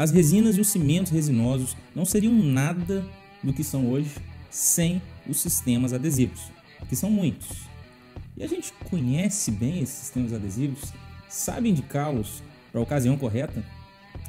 As resinas e os cimentos resinosos não seriam nada do que são hoje sem os sistemas adesivos, que são muitos. E a gente conhece bem esses sistemas adesivos, sabe indicá-los para a ocasião correta?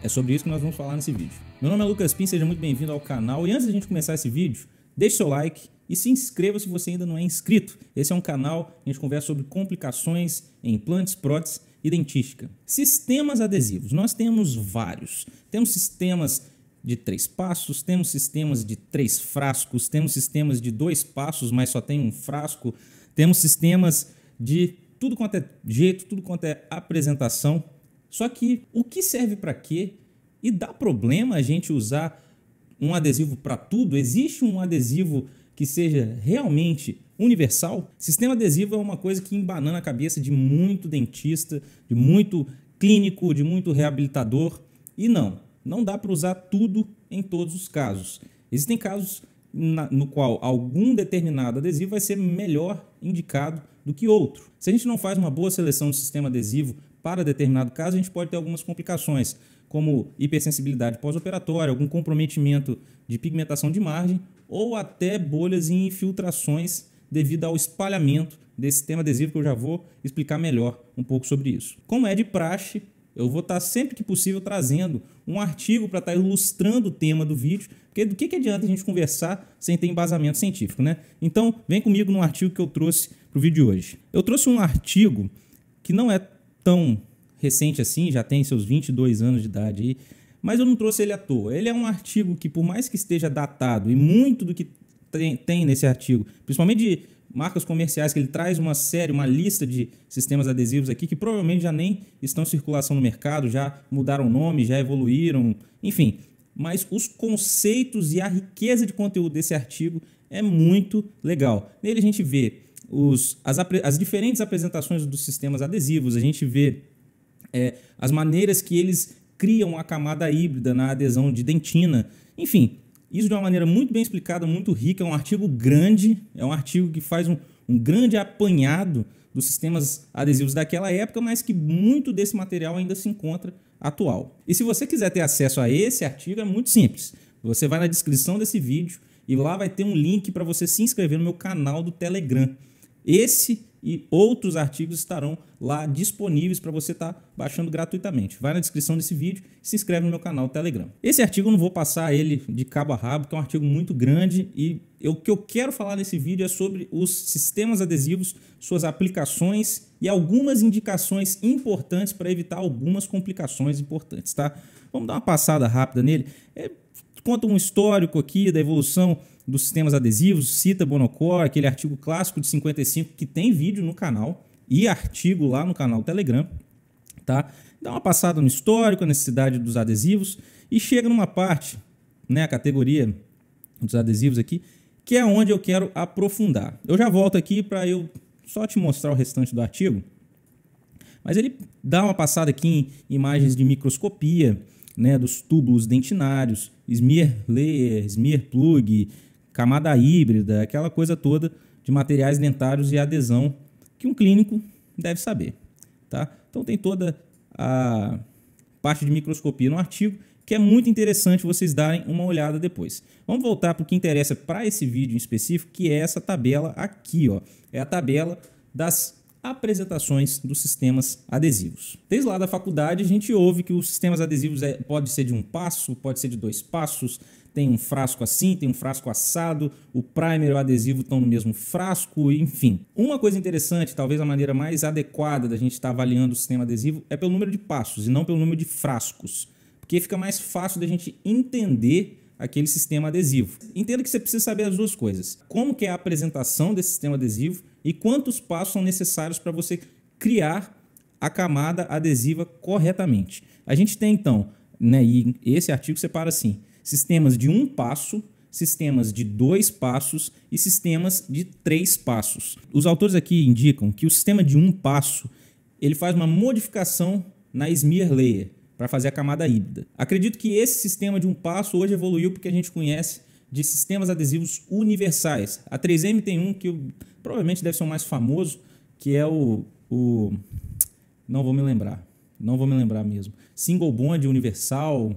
É sobre isso que nós vamos falar nesse vídeo. Meu nome é Lucas Pin, seja muito bem-vindo ao canal. E antes de a gente começar esse vídeo, deixe seu like e se inscreva se você ainda não é inscrito. Esse é um canal que a gente conversa sobre complicações em implantes, próteses identistica. Sistemas adesivos. Nós temos vários. Temos sistemas de três passos, temos sistemas de três frascos, temos sistemas de dois passos, mas só tem um frasco, temos sistemas de tudo quanto é jeito, tudo quanto é apresentação. Só que o que serve para quê? E dá problema a gente usar um adesivo para tudo? Existe um adesivo que seja realmente universal. Sistema adesivo é uma coisa que embanana a cabeça de muito dentista, de muito clínico, de muito reabilitador. E não, não dá para usar tudo em todos os casos. Existem casos na, no qual algum determinado adesivo vai ser melhor indicado do que outro. Se a gente não faz uma boa seleção de sistema adesivo para determinado caso, a gente pode ter algumas complicações, como hipersensibilidade pós-operatória, algum comprometimento de pigmentação de margem ou até bolhas e infiltrações devido ao espalhamento desse tema adesivo que eu já vou explicar melhor um pouco sobre isso. Como é de praxe, eu vou estar sempre que possível trazendo um artigo para estar ilustrando o tema do vídeo, porque do que, que adianta a gente conversar sem ter embasamento científico, né? Então, vem comigo num artigo que eu trouxe para o vídeo de hoje. Eu trouxe um artigo que não é tão recente assim, já tem seus 22 anos de idade aí, mas eu não trouxe ele à toa. Ele é um artigo que, por mais que esteja datado e muito do que tem, tem nesse artigo, principalmente de marcas comerciais, que ele traz uma série, uma lista de sistemas adesivos aqui que provavelmente já nem estão em circulação no mercado, já mudaram o nome, já evoluíram, enfim. Mas os conceitos e a riqueza de conteúdo desse artigo é muito legal. Nele a gente vê os, as, as diferentes apresentações dos sistemas adesivos, a gente vê é, as maneiras que eles criam a camada híbrida na adesão de dentina, enfim, isso de uma maneira muito bem explicada, muito rica, é um artigo grande, é um artigo que faz um, um grande apanhado dos sistemas adesivos daquela época, mas que muito desse material ainda se encontra atual. E se você quiser ter acesso a esse artigo, é muito simples. Você vai na descrição desse vídeo e lá vai ter um link para você se inscrever no meu canal do Telegram. Esse e outros artigos estarão lá disponíveis para você estar tá baixando gratuitamente. Vai na descrição desse vídeo e se inscreve no meu canal Telegram. Esse artigo eu não vou passar ele de cabo a rabo, que é um artigo muito grande e eu, o que eu quero falar nesse vídeo é sobre os sistemas adesivos, suas aplicações e algumas indicações importantes para evitar algumas complicações importantes, tá? Vamos dar uma passada rápida nele. É, conta um histórico aqui da evolução dos sistemas adesivos, cita Bonocor, aquele artigo clássico de 55 que tem vídeo no canal e artigo lá no canal Telegram, tá? Dá uma passada no histórico, a necessidade dos adesivos e chega numa parte, né, a categoria dos adesivos aqui, que é onde eu quero aprofundar. Eu já volto aqui para eu só te mostrar o restante do artigo. Mas ele dá uma passada aqui em imagens de microscopia, né, dos túbulos dentinários, smear layer, smear plug, camada híbrida, aquela coisa toda de materiais dentários e adesão que um clínico deve saber. Tá? Então tem toda a parte de microscopia no artigo que é muito interessante vocês darem uma olhada depois. Vamos voltar para o que interessa para esse vídeo em específico, que é essa tabela aqui. Ó. É a tabela das apresentações dos sistemas adesivos. Desde lá da faculdade, a gente ouve que os sistemas adesivos é, pode ser de um passo, pode ser de dois passos, tem um frasco assim, tem um frasco assado, o primer e o adesivo estão no mesmo frasco, enfim. Uma coisa interessante, talvez a maneira mais adequada da gente estar tá avaliando o sistema adesivo é pelo número de passos e não pelo número de frascos, porque fica mais fácil da gente entender aquele sistema adesivo. Entenda que você precisa saber as duas coisas: como que é a apresentação desse sistema adesivo e quantos passos são necessários para você criar a camada adesiva corretamente. A gente tem então, né, e esse artigo separa assim: sistemas de um passo, sistemas de dois passos e sistemas de três passos. Os autores aqui indicam que o sistema de um passo ele faz uma modificação na smear layer para fazer a camada híbrida. Acredito que esse sistema de um passo hoje evoluiu porque a gente conhece de sistemas adesivos universais. A 3M tem um que provavelmente deve ser o mais famoso, que é o, o não vou me lembrar, não vou me lembrar mesmo. Single bond universal,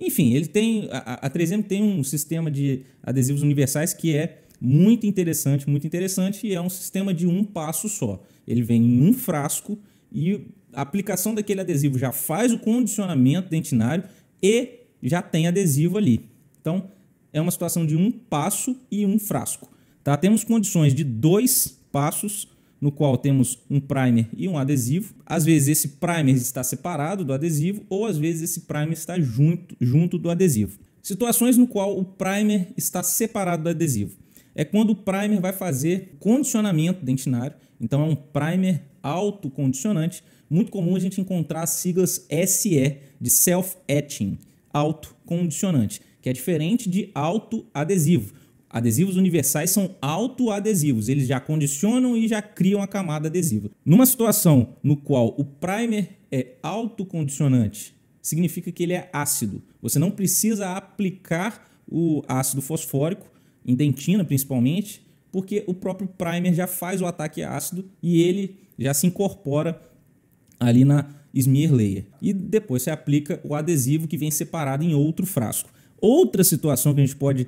enfim, ele tem a, a 3M tem um sistema de adesivos universais que é muito interessante, muito interessante e é um sistema de um passo só. Ele vem em um frasco e a aplicação daquele adesivo já faz o condicionamento dentinário e já tem adesivo ali. Então, é uma situação de um passo e um frasco. Tá? Temos condições de dois passos no qual temos um primer e um adesivo. Às vezes esse primer está separado do adesivo ou às vezes esse primer está junto, junto do adesivo. Situações no qual o primer está separado do adesivo. É quando o primer vai fazer condicionamento dentinário, então é um primer autocondicionante. Muito comum a gente encontrar as siglas SE, de self-etching, autocondicionante, que é diferente de autoadesivo. Adesivos universais são autoadesivos, eles já condicionam e já criam a camada adesiva. Numa situação no qual o primer é autocondicionante, significa que ele é ácido. Você não precisa aplicar o ácido fosfórico, em dentina principalmente, porque o próprio primer já faz o ataque ácido e ele já se incorpora ali na smear layer. E depois você aplica o adesivo que vem separado em outro frasco. Outra situação que a gente pode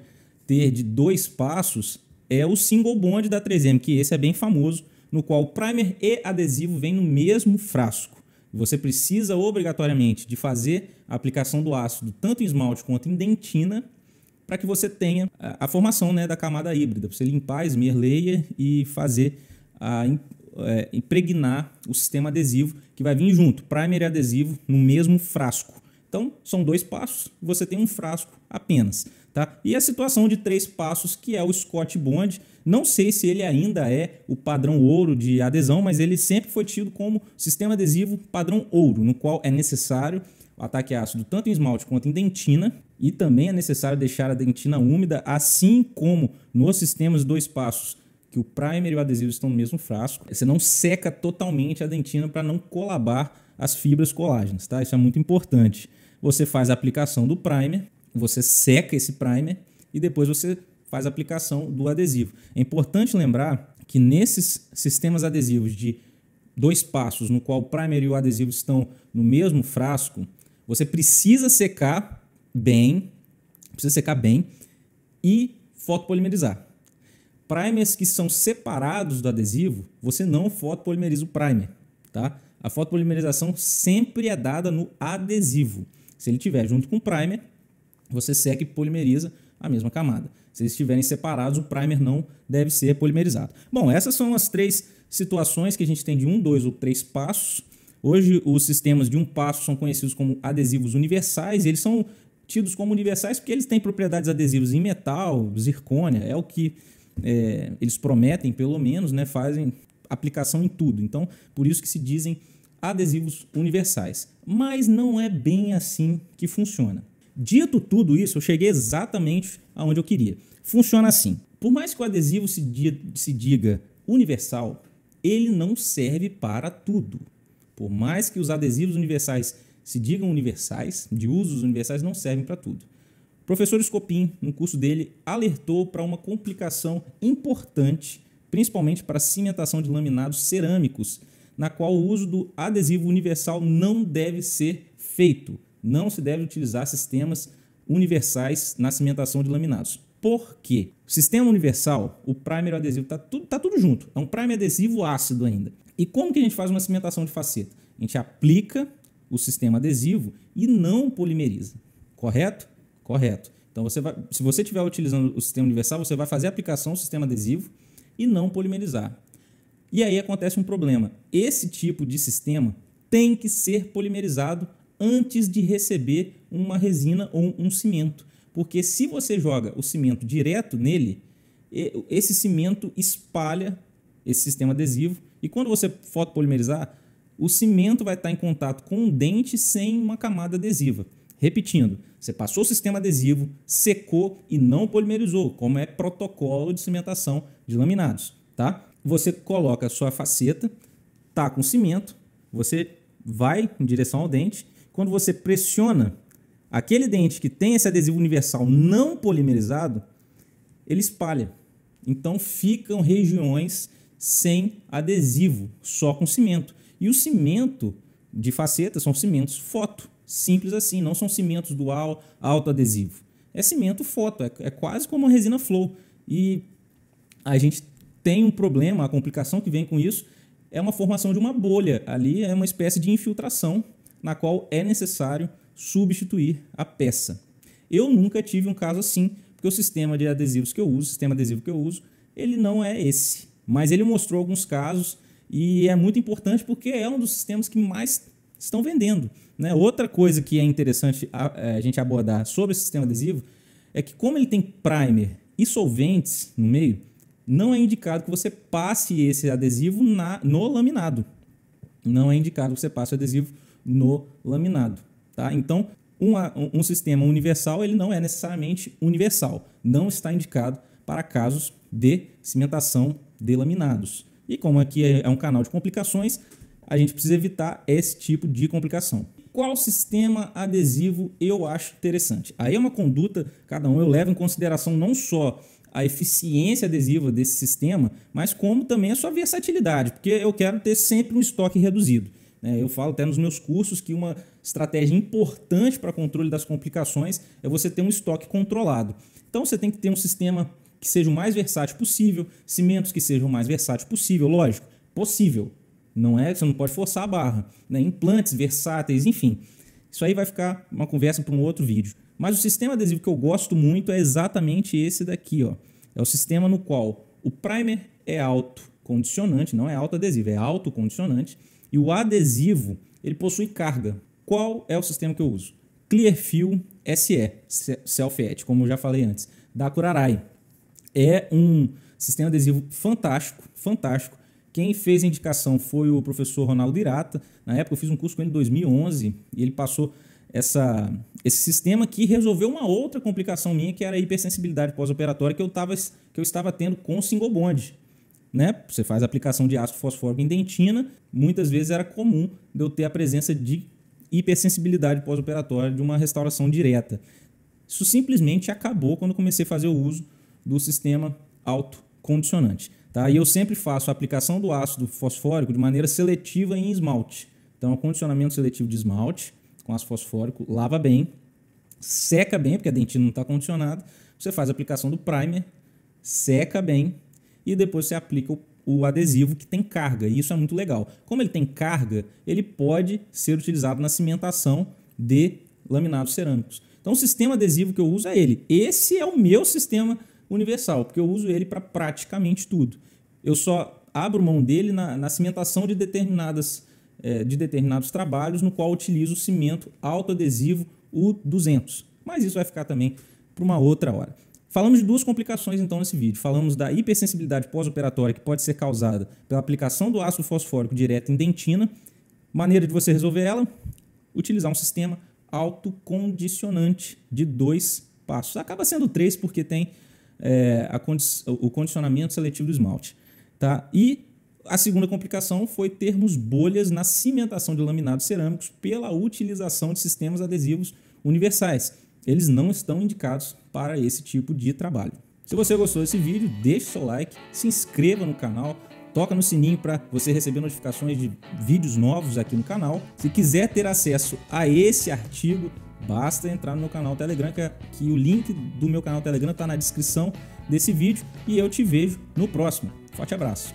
ter de dois passos é o single bond da 3M, que esse é bem famoso, no qual primer e adesivo vêm no mesmo frasco. Você precisa obrigatoriamente de fazer a aplicação do ácido tanto em esmalte quanto em dentina para que você tenha a, formação né, da camada híbrida, para você limpar esmerleia e fazer a, é, impregnar o sistema adesivo que vai vir junto, primer e adesivo no mesmo frasco. Então, são dois passos, você tem um frasco apenas. Tá? E a situação de três passos, que é o Scott Bond. Não sei se ele ainda é o padrão ouro de adesão, mas ele sempre foi tido como sistema adesivo padrão ouro, no qual é necessário o ataque ácido tanto em esmalte quanto em dentina. E também é necessário deixar a dentina úmida, assim como nos sistemas dois passos que o primer e o adesivo estão no mesmo frasco. Você não seca totalmente a dentina para não colabar as fibras colágenas, tá? Isso é muito importante. Você faz a aplicação do primer, você seca esse primer e depois você faz a aplicação do adesivo. É importante lembrar que nesses sistemas adesivos de dois passos, no qual o primer e o adesivo estão no mesmo frasco, você precisa secar bem, precisa secar bem e fotopolimerizar. Primers que são separados do adesivo, você não fotopolimeriza o primer, tá? A fotopolimerização sempre é dada no adesivo. Se ele tiver junto com o primer, você seca e polimeriza a mesma camada. Se eles estiverem separados, o primer não deve ser polimerizado. Bom, essas são as três situações que a gente tem de um, dois ou três passos. Hoje, os sistemas de um passo são conhecidos como adesivos universais. Eles são tidos como universais porque eles têm propriedades adesivas em metal, zircônia, é o que é, eles prometem, pelo menos, né, fazem aplicação em tudo. Então, por isso que se dizem adesivos universais. Mas não é bem assim que funciona. Dito tudo isso, eu cheguei exatamente aonde eu queria. Funciona assim. Por mais que o adesivo se, di se diga universal, ele não serve para tudo. Por mais que os adesivos universais se digam universais, de usos universais, não servem para tudo. O professor Scopin, no curso dele, alertou para uma complicação importante, principalmente para a cimentação de laminados cerâmicos, na qual o uso do adesivo universal não deve ser feito não se deve utilizar sistemas universais na cimentação de laminados. Por quê? Sistema universal, o primer o adesivo está tudo, tá tudo junto. É um primer adesivo ácido ainda. E como que a gente faz uma cimentação de faceta? A gente aplica o sistema adesivo e não polimeriza. Correto? Correto. Então, você vai, se você estiver utilizando o sistema universal, você vai fazer a aplicação do sistema adesivo e não polimerizar. E aí acontece um problema. Esse tipo de sistema tem que ser polimerizado antes de receber uma resina ou um cimento. Porque se você joga o cimento direto nele, esse cimento espalha esse sistema adesivo e quando você fotopolimerizar, o cimento vai estar em contato com o dente sem uma camada adesiva. Repetindo, você passou o sistema adesivo, secou e não polimerizou, como é protocolo de cimentação de laminados, tá? Você coloca a sua faceta, tá com cimento, você vai em direção ao dente quando você pressiona aquele dente que tem esse adesivo universal não polimerizado, ele espalha. Então ficam regiões sem adesivo, só com cimento. E o cimento de faceta são cimentos foto, simples assim, não são cimentos dual autoadesivo. É cimento foto, é, é quase como uma resina flow. E a gente tem um problema, a complicação que vem com isso é uma formação de uma bolha. Ali é uma espécie de infiltração na qual é necessário substituir a peça. Eu nunca tive um caso assim, porque o sistema de adesivos que eu uso, o sistema adesivo que eu uso, ele não é esse. Mas ele mostrou alguns casos e é muito importante porque é um dos sistemas que mais estão vendendo. Né? Outra coisa que é interessante a, é, a gente abordar sobre o sistema adesivo é que, como ele tem primer e solventes no meio, não é indicado que você passe esse adesivo na, no laminado. Não é indicado que você passe o adesivo no laminado. Tá? Então, um, um sistema universal ele não é necessariamente universal, não está indicado para casos de cimentação de laminados. E como aqui é, é um canal de complicações, a gente precisa evitar esse tipo de complicação. Qual sistema adesivo eu acho interessante? Aí é uma conduta, cada um eu levo em consideração não só a eficiência adesiva desse sistema, mas como também a sua versatilidade, porque eu quero ter sempre um estoque reduzido. Né? Eu falo até nos meus cursos que uma estratégia importante para controle das complicações é você ter um estoque controlado. Então você tem que ter um sistema que seja o mais versátil possível, cimentos que sejam o mais versátil possível, lógico, possível. Não é, você não pode forçar a barra, né? Implantes versáteis, enfim. Isso aí vai ficar uma conversa para um outro vídeo. Mas o sistema adesivo que eu gosto muito é exatamente esse daqui, ó. É o sistema no qual o primer é autocondicionante, não é autoadesivo, é autocondicionante. E o adesivo, ele possui carga. Qual é o sistema que eu uso? Clearfield SE, Self-Ed, como eu já falei antes, da Curarai. É um sistema adesivo fantástico, fantástico. Quem fez a indicação foi o professor Ronaldo Irata. Na época eu fiz um curso com ele em 2011 e ele passou essa, esse sistema que resolveu uma outra complicação minha, que era a hipersensibilidade pós-operatória que, eu que eu estava tendo com o single bond né? Você faz aplicação de ácido fosfórico em dentina, muitas vezes era comum de eu ter a presença de hipersensibilidade pós-operatória de uma restauração direta. Isso simplesmente acabou quando comecei a fazer o uso do sistema autocondicionante. Tá? E eu sempre faço a aplicação do ácido fosfórico de maneira seletiva em esmalte. Então, condicionamento seletivo de esmalte com ácido fosfórico, lava bem, seca bem, porque a dentina não está condicionada. Você faz a aplicação do primer, seca bem, e depois você aplica o, o adesivo que tem carga, e isso é muito legal. Como ele tem carga, ele pode ser utilizado na cimentação de laminados cerâmicos. Então, o sistema adesivo que eu uso é ele. Esse é o meu sistema universal, porque eu uso ele para praticamente tudo. Eu só abro mão dele na, na cimentação de, determinadas, é, de determinados trabalhos, no qual utilizo o cimento autoadesivo U200. Mas isso vai ficar também para uma outra hora. Falamos de duas complicações então nesse vídeo. Falamos da hipersensibilidade pós-operatória que pode ser causada pela aplicação do ácido fosfórico direto em dentina. Maneira de você resolver ela? Utilizar um sistema autocondicionante de dois passos. Acaba sendo três porque tem é, condi o condicionamento seletivo do esmalte. Tá? E a segunda complicação foi termos bolhas na cimentação de laminados cerâmicos pela utilização de sistemas adesivos universais eles não estão indicados para esse tipo de trabalho. Se você gostou desse vídeo, deixe seu like, se inscreva no canal, toca no sininho para você receber notificações de vídeos novos aqui no canal. Se quiser ter acesso a esse artigo, basta entrar no meu canal Telegram, que, é, que o link do meu canal Telegram está na descrição desse vídeo e eu te vejo no próximo. Forte abraço!